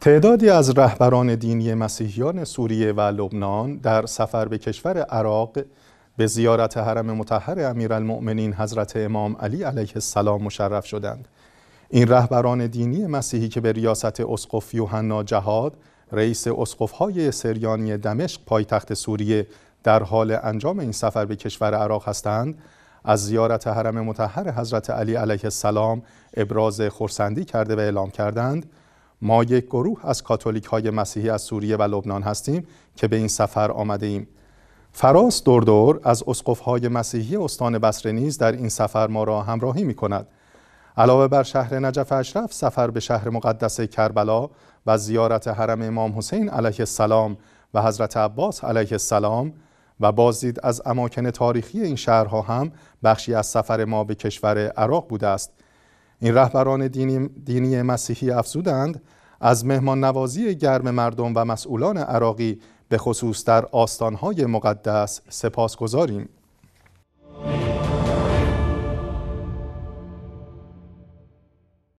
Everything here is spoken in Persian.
تعدادی از رهبران دینی مسیحیان سوریه و لبنان در سفر به کشور عراق به زیارت حرم مطهر امیرالمؤمنین حضرت امام علی علیه السلام مشرف شدند این رهبران دینی مسیحی که به ریاست اسقف یوحنا جهاد رئیس های سریانی دمشق پایتخت سوریه در حال انجام این سفر به کشور عراق هستند از زیارت حرم مطهر حضرت علی علیه السلام ابراز خورسندی کرده و اعلام کردند ما یک گروه از کاتولیک های مسیحی از سوریه و لبنان هستیم که به این سفر آمده ایم فراس دوردور از اسقف های مسیحی استان بصره نیز در این سفر ما را همراهی می کند علاوه بر شهر نجف اشرف سفر به شهر مقدس کربلا و زیارت حرم امام حسین علیه السلام و حضرت عباس علیه السلام و بازدید از اماکن تاریخی این شهرها هم بخشی از سفر ما به کشور عراق بوده است این رهبران دینی, دینی مسیحی افزودند از مهمان نوازی گرم مردم و مسئولان عراقی به خصوص در آستانهای مقدس سپاس گذاریم.